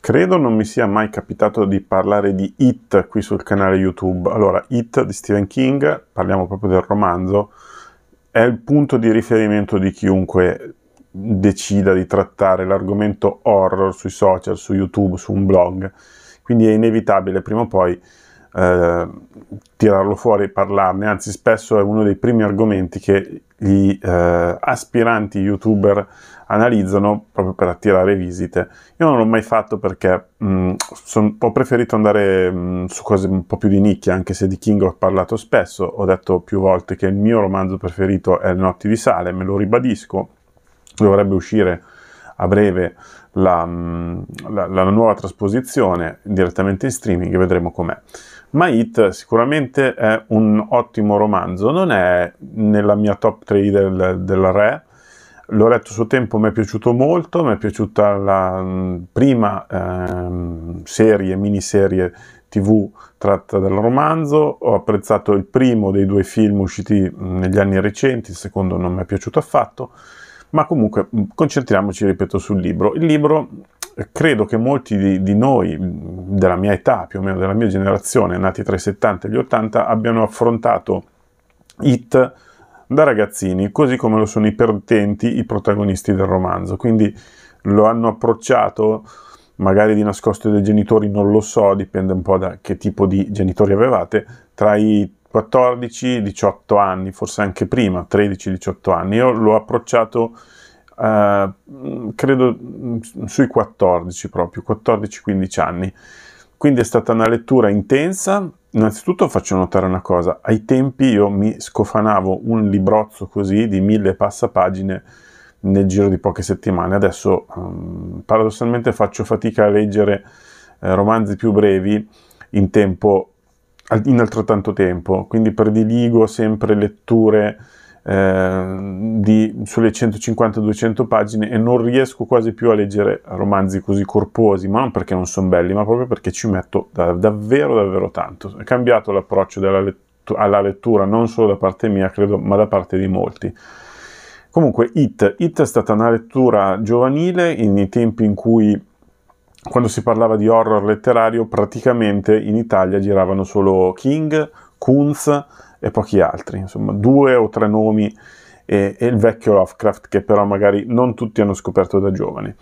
Credo non mi sia mai capitato di parlare di It qui sul canale YouTube. Allora, It di Stephen King, parliamo proprio del romanzo, è il punto di riferimento di chiunque decida di trattare l'argomento horror sui social, su YouTube, su un blog. Quindi è inevitabile prima o poi eh, tirarlo fuori e parlarne, anzi spesso è uno dei primi argomenti che gli eh, aspiranti youtuber analizzano proprio per attirare visite. Io non l'ho mai fatto perché mh, mm, son, ho preferito andare mh, mm, su cose un po' più di nicchia, anche se di King ho parlato spesso, ho detto più volte che il mio romanzo preferito è Le notti di sale, me lo ribadisco, dovrebbe uscire a breve la, mm, la, la nuova trasposizione direttamente in streaming vedremo com'è. Ma It sicuramente è un ottimo romanzo, non è nella mia top 3 del, del re, l'ho letto a suo tempo, mi è piaciuto molto, mi è piaciuta la mm, prima ehm, serie, miniserie tv tratta dal romanzo, ho apprezzato il primo dei due film usciti mm, negli anni recenti, il secondo non mi è piaciuto affatto, ma comunque mm, concentriamoci, ripeto, sul libro. Il libro credo che molti di, di, noi, mm, della mia età, più o meno della mia generazione, nati tra i 70 e gli 80, abbiano affrontato IT da ragazzini, così come lo sono i perdenti, i protagonisti del romanzo. Quindi lo hanno approcciato magari di nascosto dai genitori, non lo so, dipende un po' da che tipo di genitori avevate, tra i 14-18 anni, forse anche prima, 13-18 anni. Io l'ho approcciato eh, credo mm, sui 14 proprio, 14-15 anni. Quindi è stata una lettura intensa. Innanzitutto faccio notare una cosa, ai tempi io mi scofanavo un librozzo così di mille passapagine nel giro di poche settimane, adesso ehm, paradossalmente faccio fatica a leggere eh, romanzi più brevi in tempo in altrettanto tempo, quindi prediligo sempre letture Ehm, di, sulle 150-200 pagine e non riesco quasi più a leggere romanzi così corposi, ma non perché non sono belli, ma proprio perché ci metto da, davvero davvero tanto. È cambiato l'approccio lettu- alla lettura non solo da parte mia, credo, ma da parte di molti. Comunque, It. It è stata una lettura giovanile nei tempi in cui quando si parlava di horror letterario, praticamente in Italia giravano solo King, Kunz e pochi altri, insomma due o tre nomi e, e il vecchio Lovecraft che però magari non tutti hanno scoperto da giovani.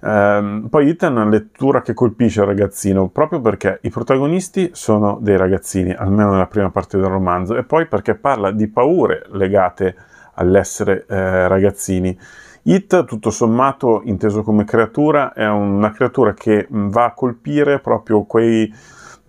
Um, poi Hit è una lettura che colpisce il ragazzino proprio perché i protagonisti sono dei ragazzini, almeno nella prima parte del romanzo, e poi perché parla di paure legate all'essere eh, ragazzini. It, tutto sommato, inteso come creatura, è una creatura che va a colpire proprio quei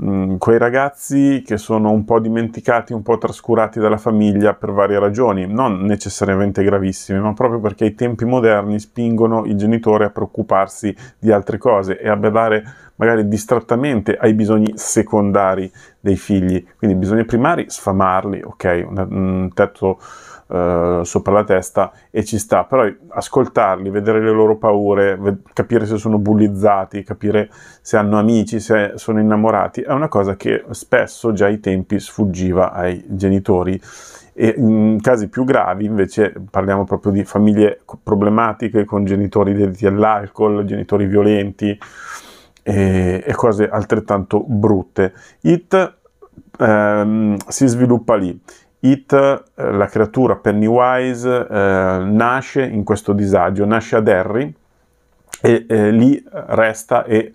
Mm, quei ragazzi che sono un po' dimenticati, un po' trascurati dalla famiglia per varie ragioni, non necessariamente gravissime, ma proprio perché i tempi moderni spingono il genitore a preoccuparsi di altre cose e a badare magari distrattamente ai bisogni secondari dei figli, quindi bisogni primari sfamarli, ok, un, un tetto eh, sopra la testa e ci sta, però ascoltarli, vedere le loro paure, ved- capire se sono bullizzati, capire se hanno amici, se sono innamorati, è una cosa che spesso già ai tempi sfuggiva ai genitori e in casi più gravi invece parliamo proprio di famiglie problematiche con genitori dediti all'alcol, genitori violenti, e, e cose altrettanto brutte. It ehm, si sviluppa lì. It, eh, la creatura Pennywise, eh, nasce in questo disagio, nasce ad Harry e eh, lì resta e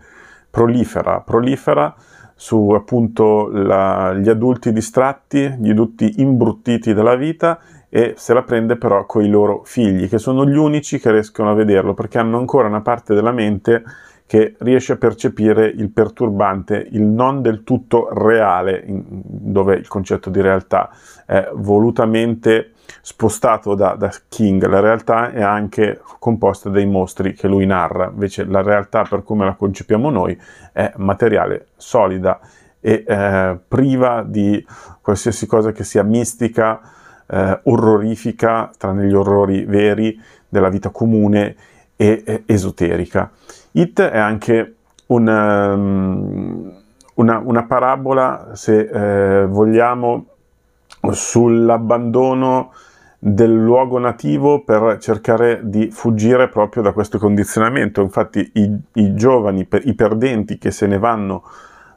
prolifera, prolifera su appunto la, gli adulti distratti, gli adulti imbruttiti dalla vita e se la prende però con i loro figli, che sono gli unici che riescono a vederlo perché hanno ancora una parte della mente che riesce a percepire il perturbante, il non del tutto reale, in, dove il concetto di realtà è volutamente spostato da, da, King, la realtà è anche composta dai mostri che lui narra, invece la realtà per come la concepiamo noi è materiale, solida e eh, priva di qualsiasi cosa che sia mistica, eh, orrorifica, tranne gli orrori veri della vita comune e eh, esoterica. It è anche una, ehm, una, una parabola, se eh, vogliamo, sull'abbandono del luogo nativo per cercare di fuggire proprio da questo condizionamento. Infatti i, i giovani, i perdenti che se ne vanno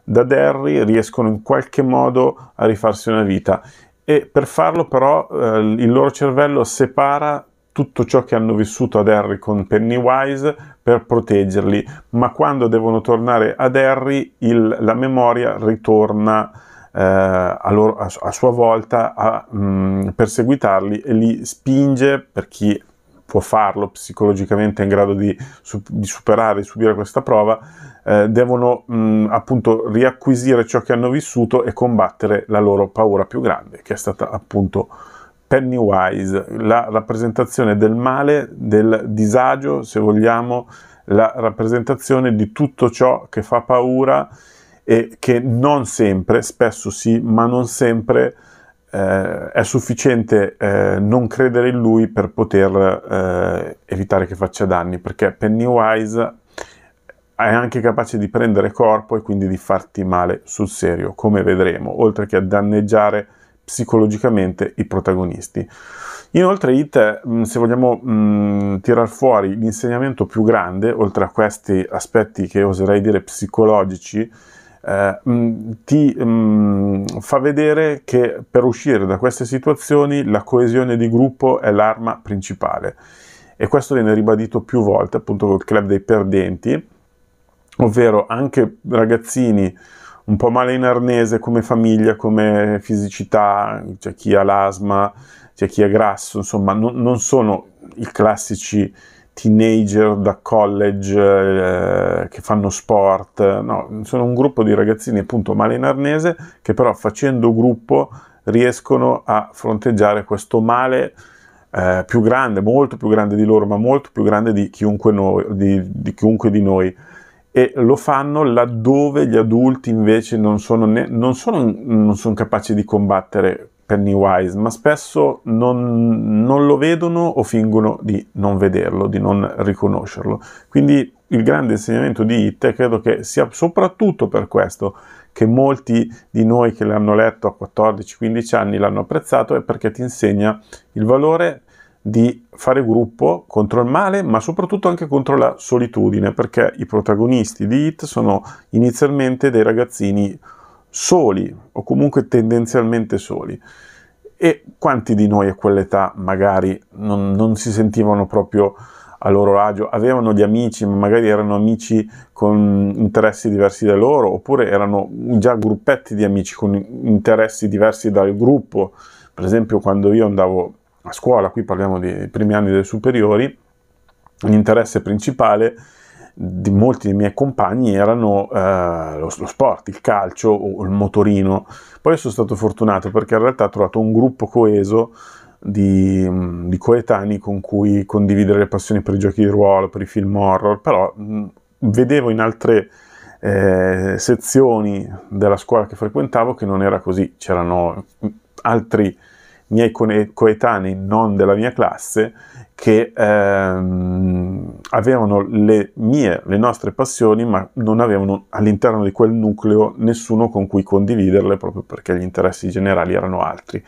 da Derry riescono in qualche modo a rifarsi una vita e per farlo però eh, il loro cervello separa tutto ciò che hanno vissuto a Derry con Pennywise per proteggerli, ma quando devono tornare ad Harry il, la memoria ritorna eh, a, loro, a, a, sua volta a mh, mm, perseguitarli e li spinge per chi può farlo psicologicamente in grado di, di superare, e subire questa prova, eh, devono mh, mm, appunto riacquisire ciò che hanno vissuto e combattere la loro paura più grande, che è stata appunto Pennywise, la rappresentazione del male, del disagio, se vogliamo, la rappresentazione di tutto ciò che fa paura e che non sempre, spesso sì, ma non sempre eh, è sufficiente eh, non credere in lui per poter eh, evitare che faccia danni, perché Pennywise è anche capace di prendere corpo e quindi di farti male sul serio, come vedremo, oltre che a danneggiare psicologicamente i protagonisti. Inoltre IT, se vogliamo mh, tirar fuori l'insegnamento più grande, oltre a questi aspetti che oserei dire psicologici, eh, mh, ti mh, fa vedere che per uscire da queste situazioni la coesione di gruppo è l'arma principale. E questo viene ribadito più volte appunto col club dei perdenti, ovvero anche ragazzini un po' male in arnese come famiglia, come fisicità, c'è cioè chi ha l'asma, c'è cioè chi è grasso, insomma, non, non sono i classici teenager da college eh, che fanno sport, no, sono un gruppo di ragazzini appunto male in arnese che però facendo gruppo riescono a fronteggiare questo male eh, più grande, molto più grande di loro, ma molto più grande di chiunque, noi, di, di, chiunque di noi e lo fanno laddove gli adulti invece non sono, ne, non sono, non sono capaci di combattere Pennywise, ma spesso non, non, lo vedono o fingono di non vederlo, di non riconoscerlo. Quindi il grande insegnamento di It credo che sia soprattutto per questo che molti di noi che l'hanno letto a 14-15 anni l'hanno apprezzato è perché ti insegna il valore di fare gruppo contro il male, ma soprattutto anche contro la solitudine, perché i protagonisti di Hit sono inizialmente dei ragazzini soli o comunque tendenzialmente soli. E quanti di noi a quell'età magari non, non si sentivano proprio a loro agio, avevano gli amici, ma magari erano amici con interessi diversi da loro, oppure erano già gruppetti di amici con interessi diversi dal gruppo. Per esempio, quando io andavo a scuola, qui parliamo dei primi anni delle superiori, l'interesse principale di molti dei miei compagni erano eh, lo, lo, sport, il calcio o il motorino. Poi sono stato fortunato perché in realtà ho trovato un gruppo coeso di, mm, di coetanei con cui condividere le passioni per i giochi di ruolo, per i film horror, però mh, mm, vedevo in altre eh, sezioni della scuola che frequentavo che non era così, c'erano mm, altri miei coetanei non della mia classe che ehm, avevano le mie, le nostre passioni, ma non avevano all'interno di quel nucleo nessuno con cui condividerle proprio perché gli interessi generali erano altri.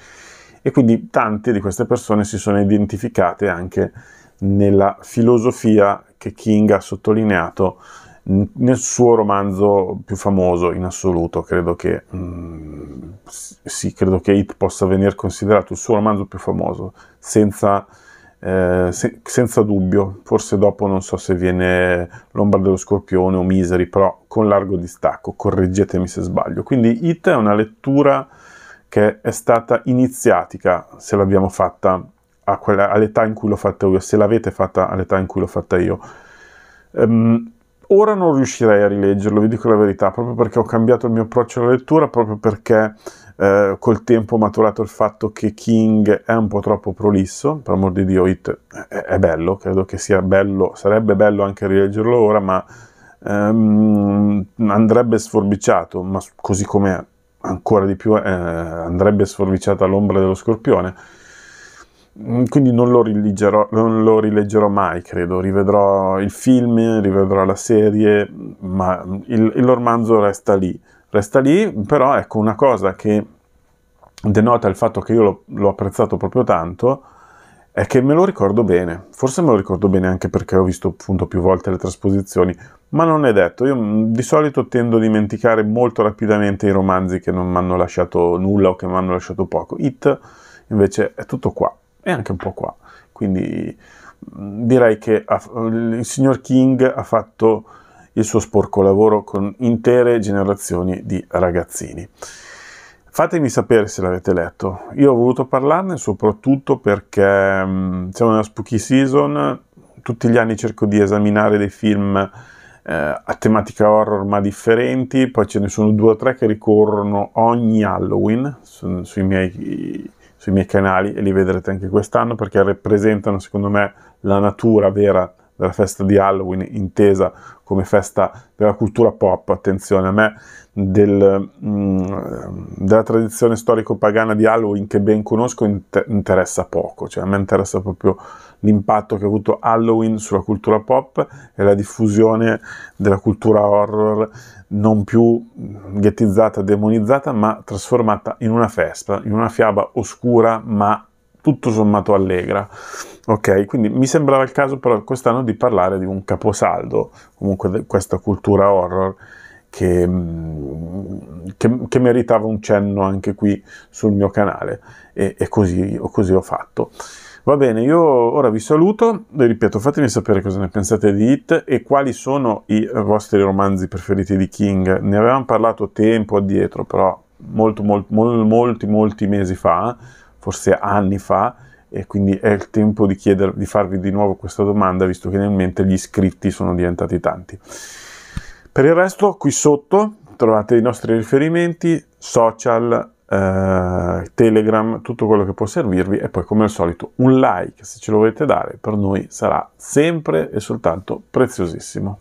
E quindi tante di queste persone si sono identificate anche nella filosofia che King ha sottolineato nel suo romanzo più famoso in assoluto, credo che, mm, sì, credo che It possa venir considerato il suo romanzo più famoso, senza, eh, se, senza dubbio, forse dopo non so se viene L'ombra dello scorpione o Misery, però con largo distacco, correggetemi se sbaglio. Quindi It è una lettura che è stata iniziatica, se l'abbiamo fatta quella, all'età in cui l'ho fatta io, se l'avete fatta all'età in cui l'ho fatta io. Um, Ora non riuscirei a rileggerlo, vi dico la verità, proprio perché ho cambiato il mio approccio alla lettura, proprio perché eh, col tempo ho maturato il fatto che King è un po' troppo prolisso, per amor di Dio, It è, è bello, credo che sia bello, sarebbe bello anche rileggerlo ora, ma ehm, andrebbe sforbiciato, ma così come ancora di più eh, andrebbe sforbiciata l'ombra dello scorpione Mm, quindi non lo, non lo, rileggerò mai, credo. Rivedrò il film, rivedrò la serie, ma il, il romanzo resta lì. Resta lì, però ecco una cosa che denota il fatto che io l'ho, l'ho apprezzato proprio tanto è che me lo ricordo bene. Forse me lo ricordo bene anche perché ho visto appunto più volte le trasposizioni, ma non è detto. Io mm, di solito tendo a dimenticare molto rapidamente i romanzi che non mi hanno lasciato nulla o che mi hanno lasciato poco. It invece è tutto qua e anche un po' qua. Quindi mm, direi che il signor King ha fatto il suo sporco lavoro con intere generazioni di ragazzini. Fatemi sapere se l'avete letto. Io ho voluto parlarne soprattutto perché um, siamo nella spooky season, tutti gli anni cerco di esaminare dei film eh, a tematica horror ma differenti, poi ce ne sono due o tre che ricorrono ogni Halloween su, sui miei sui miei canali e li vedrete anche quest'anno perché rappresentano secondo me la natura vera della festa di Halloween intesa come festa della cultura pop, attenzione, a me del, mh, mm, della tradizione storico-pagana di Halloween che ben conosco inter- interessa poco, cioè a me interessa proprio l'impatto che ha avuto Halloween sulla cultura pop e la diffusione della cultura horror non più ghettizzata, demonizzata, ma trasformata in una festa, in una fiaba oscura ma tutto sommato allegra. Ok, quindi mi sembrava il caso però quest'anno di parlare di un caposaldo comunque di questa cultura horror che, mm, che, che, meritava un cenno anche qui sul mio canale e, e così, così, ho fatto. Va bene, io ora vi saluto, vi ripeto, fatemi sapere cosa ne pensate di It e quali sono i vostri romanzi preferiti di King. Ne avevamo parlato tempo addietro, però molto, molto, molto molti, molti mesi fa, forse anni fa, e quindi è il tempo di, chieder, di farvi di nuovo questa domanda, visto che nel mente gli iscritti sono diventati tanti. Per il resto qui sotto trovate i nostri riferimenti, social, eh, Telegram, tutto quello che può servirvi e poi come al solito un like se ce lo volete dare per noi sarà sempre e soltanto preziosissimo.